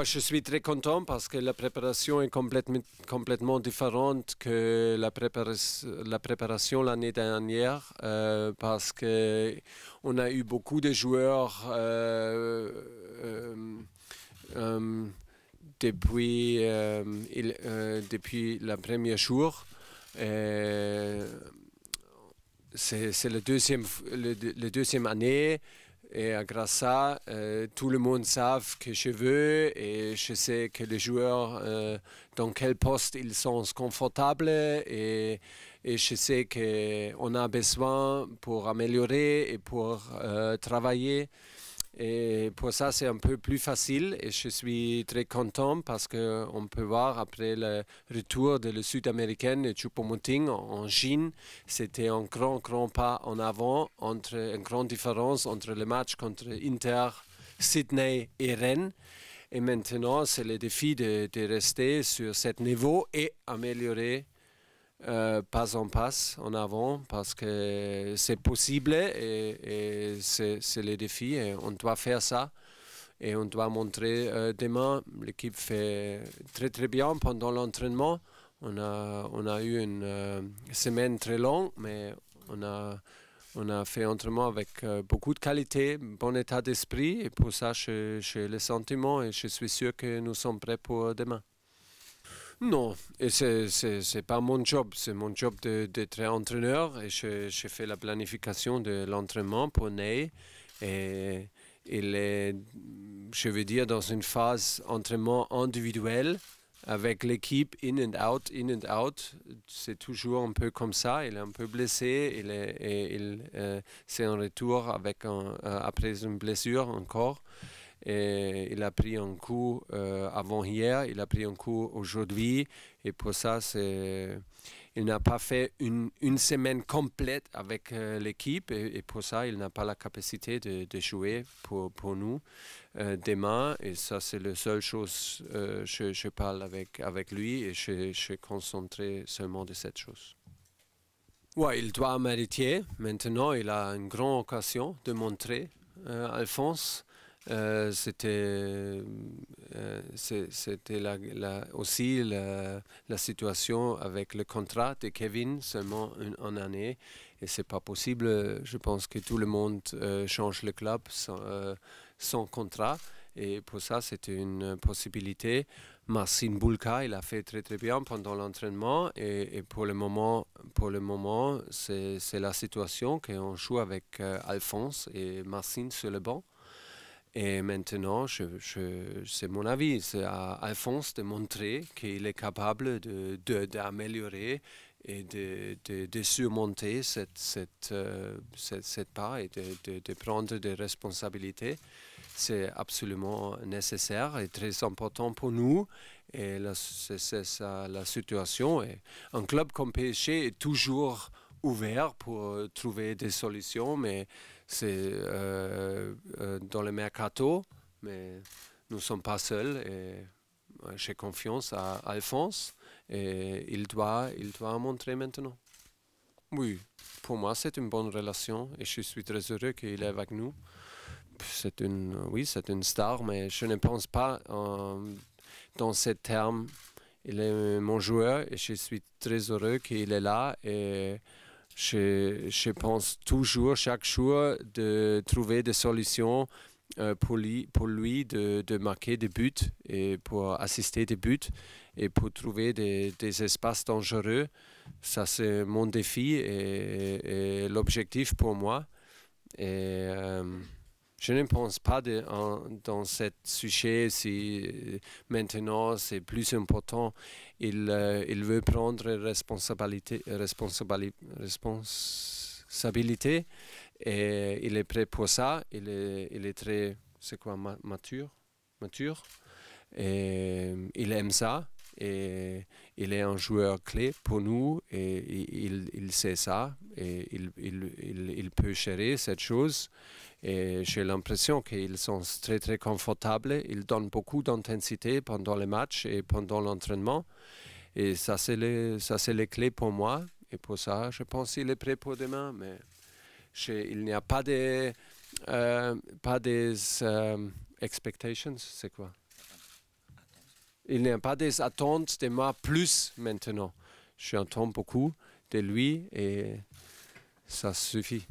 Ah, je suis très content parce que la préparation est complètement, différente que la, préparation l'année dernière euh, parce qu'on a eu beaucoup de joueurs euh, euh, depuis, depuis le premier jour. C'est la deuxième, deuxième année. Et grâce à ça, euh, tout le monde savent que je veux et je sais que les joueurs, euh, dans quel poste ils sont confortables et, et je sais qu'on a besoin pour améliorer et pour euh, travailler. Et pour ça, c'est un peu plus facile et je suis très content parce qu'on peut voir après le retour de la sud-américaine et choupo en Chine, c'était un grand, grand pas en avant, entre, une grande différence entre le match contre Inter, Sydney et Rennes. Et maintenant, c'est le défi de, de rester sur ce niveau et améliorer euh, pas en passe en avant parce que c'est possible et, c'est le défi et on doit faire ça et on doit montrer euh, demain. L'équipe fait très très bien pendant l'entraînement. On a, on a eu une euh, semaine très longue mais on a, on a fait entraînement avec beaucoup de qualité, bon état d'esprit et pour ça j'ai le sentiment et je suis sûr que nous sommes prêts pour demain. Non, et c'est pas mon job. C'est mon job d'être entraîneur et je, je, fais la planification de l'entraînement pour Ney. Et il est, je veux dire, dans une phase entraînement individuel avec l'équipe in and out, in and out. C'est toujours un peu comme ça. Il est un peu blessé. Il est, et euh, c'est un retour avec euh, après une blessure encore. Et il a pris un coup euh, avant hier, il a pris un coup aujourd'hui. Et pour ça, c'est, il n'a pas fait une, une, semaine complète avec euh, l'équipe. Et, pour ça, il n'a pas la capacité de, de jouer pour, pour nous euh, demain. Et ça, c'est la seule chose je, je, parle avec, avec lui. Et je, je suis concentré seulement de cette chose. Ouais, il doit mériter. Maintenant, il a une grande occasion de montrer, Alphonse euh, c'était euh, aussi la, situation avec le contrat de Kevin, seulement une, année. Et c'est pas possible. Je pense que tout le monde euh, change le club euh, sans, contrat. Et pour ça, c'était une possibilité. Marcin Bulka, il a fait très très bien pendant l'entraînement. Et, pour le moment, pour le moment c'est la situation qu'on joue avec Alphonse et Marcin sur le banc. Et maintenant, je, c'est mon avis, c'est à Alphonse de montrer qu'il est capable d'améliorer de, et de, de, surmonter cette, cette, euh, cette, et de, prendre des responsabilités. C'est absolument nécessaire et très important pour nous. Et c'est ça la situation. Et un club comme PSG est toujours ouvert pour euh, trouver des solutions, mais c'est euh, euh, dans le mercato. Mais nous ne sommes pas seuls et j'ai confiance à Alphonse et il doit, il doit montrer maintenant. Oui, pour moi c'est une bonne relation et je suis très heureux qu'il est avec nous. C'est une, oui, c'est une star, mais je ne pense pas dans ces termes. Il est mon joueur et je suis très heureux qu'il est là et je, pense toujours, chaque jour, de trouver des solutions euh, pour lui, pour de, marquer des buts et pour assister des buts et pour trouver des, des espaces dangereux. Ça, c'est mon défi et, l'objectif pour moi. Euh, je ne pense pas de, dans ce sujet si euh, maintenant c'est plus important. Il, euh, il veut prendre responsabilité, responsabilités responsabilité et il est prêt pour ça. Il est, il est très, c'est quoi, mature, mature. Et euh, il aime ça et il est un joueur clé pour nous et, il, sait ça et il, peut gérer cette chose. Et j'ai l'impression qu'ils sont très très confortables. Ils donnent beaucoup d'intensité pendant les matchs et pendant l'entraînement. Et ça c'est les ça c'est les clés pour moi. Et pour ça, je pense qu'il est prêt pour demain. Mais il n'y a pas des euh, pas des euh, expectations. C'est quoi? il n'y a pas des attentes de moi plus maintenant. J'entends beaucoup de lui et ça suffit.